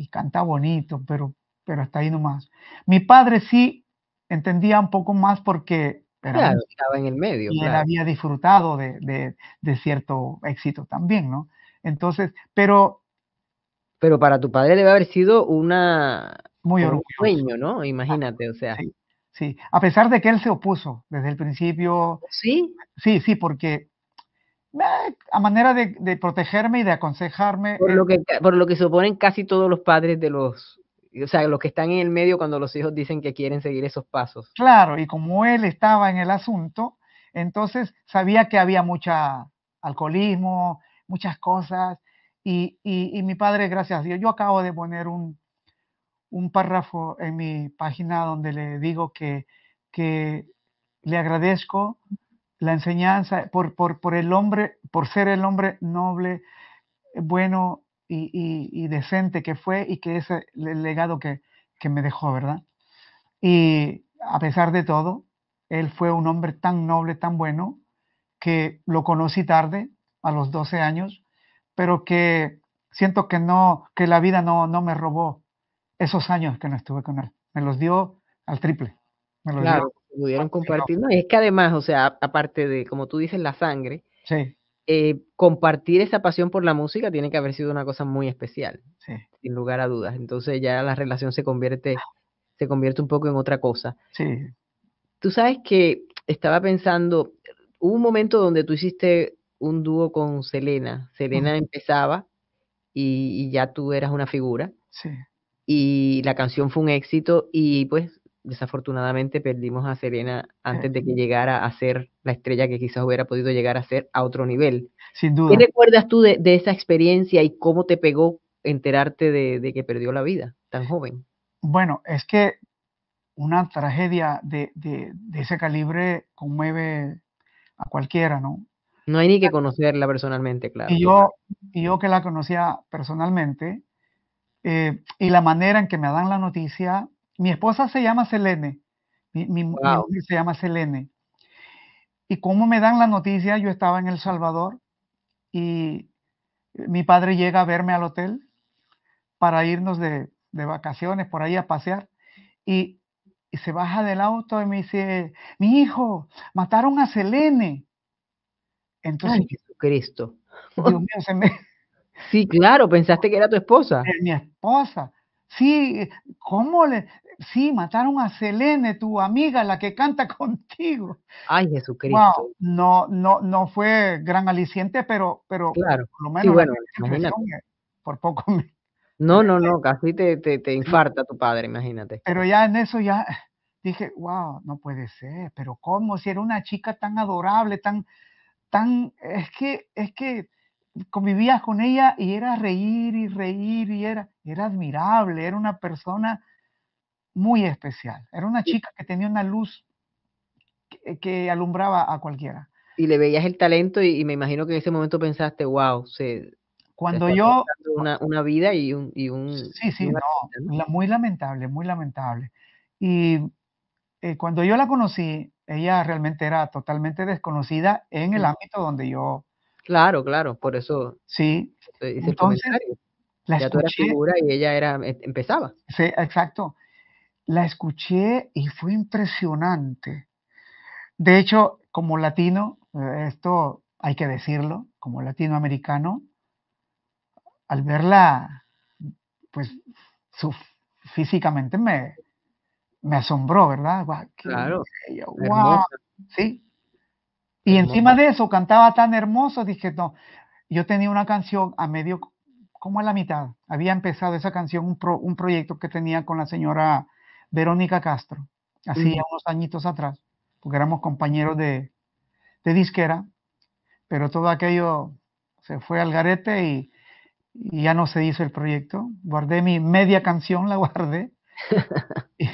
canta bonito, pero, pero está ahí nomás. Mi padre sí entendía un poco más porque estaba en el medio. Y él había disfrutado de, cierto éxito también, ¿no? Entonces, pero... Pero para tu padre debe haber sido una... Muy sueño, ¿no? Imagínate, o sea. Sí, sí, a pesar de que él se opuso desde el principio. Sí. Sí, sí, porque a manera de, protegerme y de aconsejarme. Por lo, que, por lo que suponen casi todos los padres de los, o sea, los que están en el medio cuando los hijos dicen que quieren seguir esos pasos. Claro, y como él estaba en el asunto, entonces sabía que había mucha alcoholismo, muchas cosas, y, y, mi padre, gracias a Dios, yo acabo de poner un, un párrafo en mi página donde le digo que, que le agradezco la enseñanza, por, por, por, el hombre, por ser el hombre noble, bueno y, y, decente que fue y que es el legado que, me dejó, ¿verdad? Y a pesar de todo, él fue un hombre tan noble, tan bueno, que lo conocí tarde, a los 12 años, pero que siento que no, que la vida no, no me robó esos años que no estuve con él, me los dio al triple. Me los dio pudieron compartir. es que además, o sea, aparte de, como tú dices, la sangre, eh, compartir esa pasión por la música tiene que haber sido una cosa muy especial, sin lugar a dudas. Entonces ya la relación se convierte, ah. se convierte un poco en otra cosa. Tú sabes que estaba pensando, hubo un momento donde tú hiciste un dúo con Selena. Selena empezaba y, y, ya tú eras una figura. Y la canción fue un éxito y pues desafortunadamente perdimos a Serena antes de que llegara a ser la estrella que quizás hubiera podido llegar a ser a otro nivel. Sin duda. ¿Qué recuerdas tú de, esa experiencia y cómo te pegó enterarte de, que perdió la vida tan joven? Bueno, es que una tragedia de, ese calibre conmueve a cualquiera, ¿no? No hay ni que ah. conocerla personalmente, claro. Y yo, y yo que la conocía personalmente, eh, y la manera en que me dan la noticia mi esposa se llama Selene. Mi, mi, se llama Selene. Y como me dan la noticia, yo estaba en El Salvador y mi padre llega a verme al hotel para irnos de, vacaciones por ahí a pasear. Y, se baja del auto y me dice, mi hijo, mataron a Selene. Entonces, Ay, Jesucristo. Sí, claro, pensaste que era tu esposa. mi esposa. Sí, ¿cómo le? sí, mataron a Selene, tu amiga, la que canta contigo. Ay, Jesucristo. no, no, no fue gran aliciente, pero, pero claro. por lo menos por poco No, no, no, casi te, infarta tu padre, imagínate. Pero ya en eso ya dije, wow, no puede ser, pero cómo, si era una chica tan adorable, tan, tan, es que, es que convivías con ella y era reír y reír y era, era admirable, era una persona muy especial. Era una chica que tenía una luz eh, que, alumbraba a cualquiera. Y le veías el talento y, me imagino que en ese momento pensaste, wow, se... Cuando yo... Una, vida y un... sí, sí, no, muy lamentable, muy lamentable. Y eh, cuando yo la conocí, ella realmente era totalmente desconocida en el ámbito donde yo... Claro, claro, por eso... Sí, entonces... La figura y ella era, eh, empezaba. Sí, exacto la escuché y fue impresionante. De hecho, como latino, eh, esto hay que decirlo, como latinoamericano, al verla, pues físicamente me, me asombró, ¿verdad? claro. Sí. Y encima de eso cantaba tan hermoso, dije, no, yo tenía una canción a medio, como a la mitad, había empezado esa canción, un proyecto que tenía con la señora Verónica Castro, así unos añitos atrás, porque éramos compañeros de, de disquera, pero todo aquello se fue al garete y, ya no se hizo el proyecto. Guardé mi media canción, la guardé.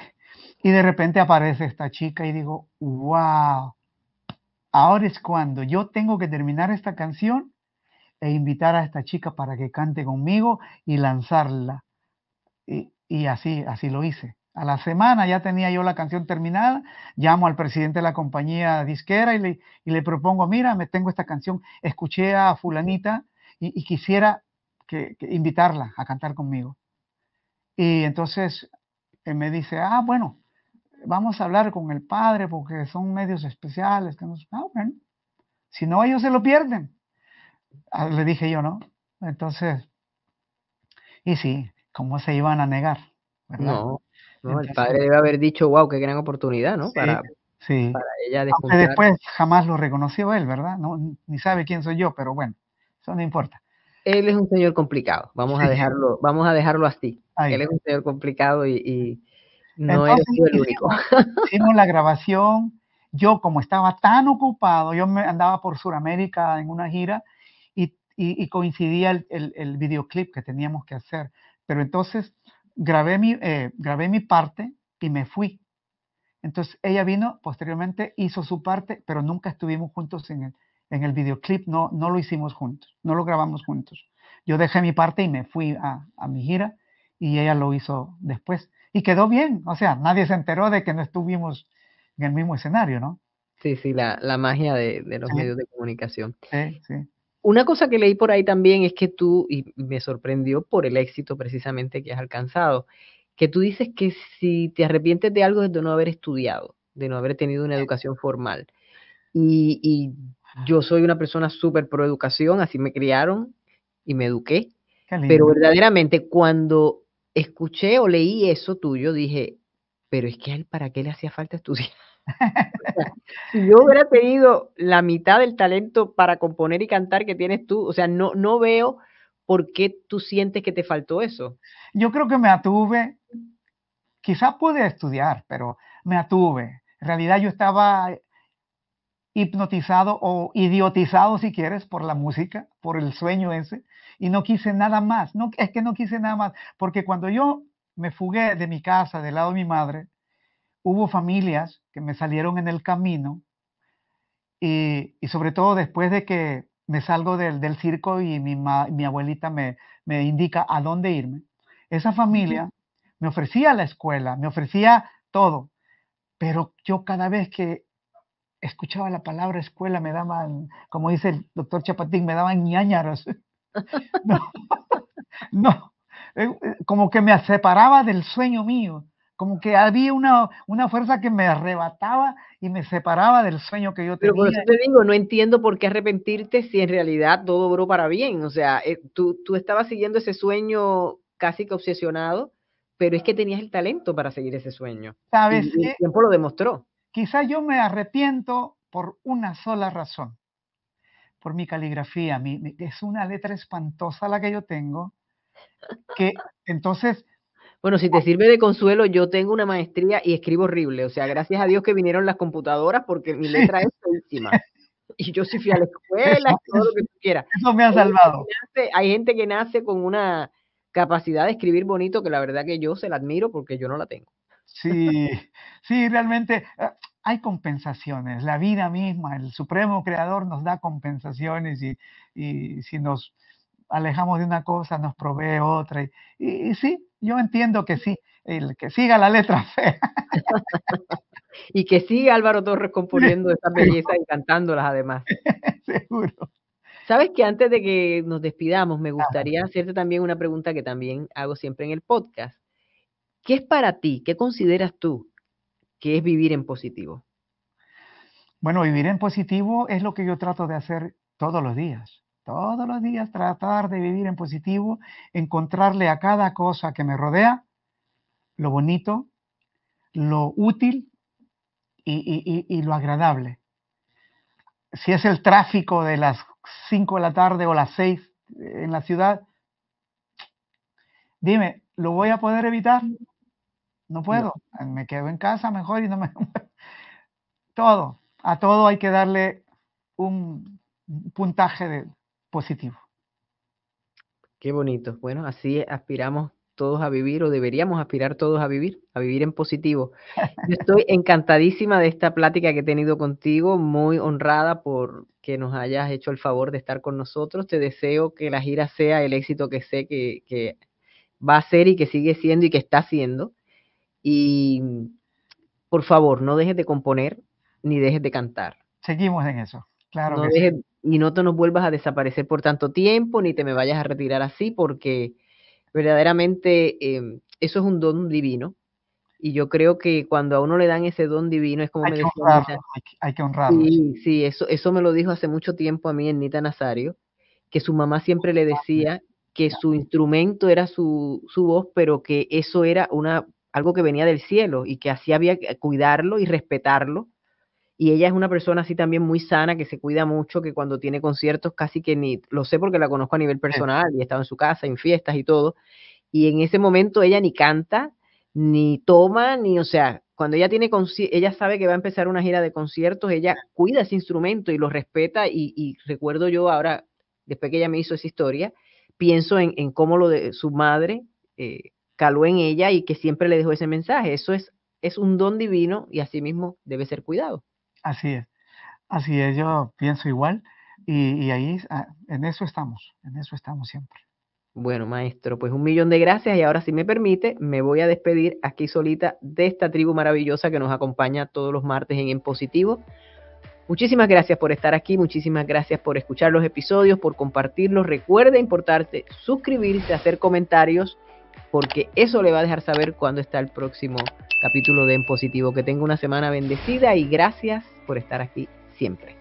y, de repente aparece esta chica y digo, wow, ahora es cuando yo tengo que terminar esta canción e invitar a esta chica para que cante conmigo y lanzarla. Y, y así, así lo hice. A la semana ya tenía yo la canción terminada, llamo al presidente de la compañía disquera y le, y le propongo, mira, me tengo esta canción, escuché a fulanita y, quisiera que, invitarla a cantar conmigo. Y entonces me dice, ah, bueno, vamos a hablar con el padre porque son medios especiales. Que nos... Ah, bueno, si no, ellos se lo pierden. Ah, le dije yo, ¿no? Entonces, y sí, ¿cómo se iban a negar? ¿verdad? ¿no? el padre debe haber dicho, wow, qué gran oportunidad, ¿no? para, sí. para, ella después jamás lo reconoció él, ¿verdad? No, ni sabe quién soy yo, pero bueno, eso no importa. Él es un señor complicado, vamos a dejarlo, vamos a dejarlo así. Él es un señor complicado y, no es el único. Hicimos la grabación, yo como estaba tan ocupado, yo me andaba por Sudamérica en una gira y, y, coincidía el, el, el, videoclip que teníamos que hacer. Pero entonces grabé mi, eh, grabé mi parte y me fui. Entonces ella vino, posteriormente hizo su parte, pero nunca estuvimos juntos en el, en el videoclip, no, no lo hicimos juntos, no lo grabamos juntos. Yo dejé mi parte y me fui a, mi gira y ella lo hizo después. Y quedó bien, o sea, nadie se enteró de que no estuvimos en el mismo escenario, ¿no? Sí, sí, la, la magia de, de los medios de comunicación. Sí, sí. Una cosa que leí por ahí también es que tú, y me sorprendió por el éxito precisamente que has alcanzado, que tú dices que si te arrepientes de algo es de no haber estudiado, de no haber tenido una educación formal. Y, yo ah. soy una persona súper pro educación, así me criaron y me eduqué. Pero verdaderamente cuando escuché o leí eso tuyo, dije, pero es que él para qué le hacía falta estudiar. si yo hubiera pedido la mitad del talento para componer y cantar que tienes tú, o sea, no, no veo por qué tú sientes que te faltó eso. Yo creo que me atuve, quizás pude estudiar, pero me atuve. En realidad yo estaba hipnotizado o idiotizado, si quieres, por la música, por el sueño ese, y no quise nada más. No, es que no quise nada más, porque cuando yo me fugué de mi casa, del lado de mi madre, hubo familias me salieron en el camino y, sobre todo después de que me salgo del, circo y mi, abuelita me, me, indica a dónde irme, esa familia me ofrecía la escuela, me ofrecía todo, pero yo cada vez que escuchaba la palabra escuela me daban, como dice el doctor Chapatín, me daban ñañaros. no, eh, eh, como que me separaba del sueño mío, como que había una, una fuerza que me arrebataba y me separaba del sueño que yo tenía. Pero te digo, no entiendo por qué arrepentirte si en realidad todo obró para bien. O sea, eh, tú, estabas siguiendo ese sueño casi que obsesionado, pero es que tenías el talento para seguir ese sueño. ¿Sabes? Y, el tiempo lo demostró. Quizás yo me arrepiento por una sola razón, por mi caligrafía. es una letra espantosa la que yo tengo, que entonces bueno, si te sirve de consuelo, yo tengo una maestría y escribo horrible. O sea, gracias a Dios que vinieron las computadoras porque mi letra es última. Y yo sí fui a la escuela, todo lo que tú quieras. Eso me ha salvado. Hay gente que nace con una capacidad de escribir bonito que la verdad que yo se la admiro porque yo no la tengo. Sí, sí, realmente eh, hay compensaciones. La vida misma, el supremo creador nos da compensaciones y, y si nos alejamos de una cosa nos provee otra. y, y sí, yo entiendo que sí, el que siga la letra C. y que siga Álvaro Torres componiendo esas bellezas y cantándolas además. Seguro. Sabes que antes de que nos despidamos, me gustaría hacerte también una pregunta que también hago siempre en el podcast. ¿Qué es para ti? ¿Qué consideras tú que es vivir en positivo? Bueno, vivir en positivo es lo que yo trato de hacer todos los días todos los días tratar de vivir en positivo, encontrarle a cada cosa que me rodea lo bonito, lo útil y, lo agradable. Si es el tráfico de las 5 de la tarde o las 6 eh, en la ciudad, dime, ¿lo voy a poder evitar? No puedo, me quedo en casa mejor y no me... todo, a todo hay que darle un puntaje de, positivo. Qué bonito. Bueno, así aspiramos todos a vivir o deberíamos aspirar todos a vivir, a vivir en positivo. estoy encantadísima de esta plática que he tenido contigo, muy honrada por que nos hayas hecho el favor de estar con nosotros. Te deseo que la gira sea el éxito que sé que, va a ser y que sigue siendo y que está siendo. Y por favor, no dejes de componer ni dejes de cantar. Seguimos en eso. Claro no y no te nos vuelvas a desaparecer por tanto tiempo, ni te me vayas a retirar así, porque verdaderamente em, eso es un don divino. Y yo creo que cuando a uno le dan ese don divino es como hay me que hay, que honrarlo. Sí, eso, eso me lo dijo hace mucho tiempo a mí en Nita Nazario, que su mamá siempre le decía que su instrumento era su, su voz, pero que eso era una, algo que venía del cielo y que así había que cuidarlo y respetarlo y ella es una persona así también muy sana, que se cuida mucho, que cuando tiene conciertos casi que ni, lo sé porque la conozco a nivel personal y he estado en su casa, en fiestas y todo, y en ese momento ella ni canta, ni toma, ni, o sea, cuando ella tiene, ella sabe que va a empezar una gira de conciertos, ella cuida ese instrumento y lo respeta y, recuerdo yo ahora, después que ella me hizo esa historia, pienso en, cómo lo de su madre eh, caló en ella y que siempre le dejó ese mensaje, eso es, es un don divino y así mismo debe ser cuidado. Así es, así es, yo pienso igual y, ahí, ah, en eso estamos, en eso estamos siempre. Bueno, maestro, pues un millón de gracias y ahora si me permite, me voy a despedir aquí solita de esta tribu maravillosa que nos acompaña todos los martes en En Positivo. Muchísimas gracias por estar aquí, muchísimas gracias por escuchar los episodios, por compartirlos. recuerda importarte suscribirse, hacer comentarios porque eso le va a dejar saber cuándo está el próximo capítulo de En Positivo. Que tenga una semana bendecida y gracias por estar aquí siempre.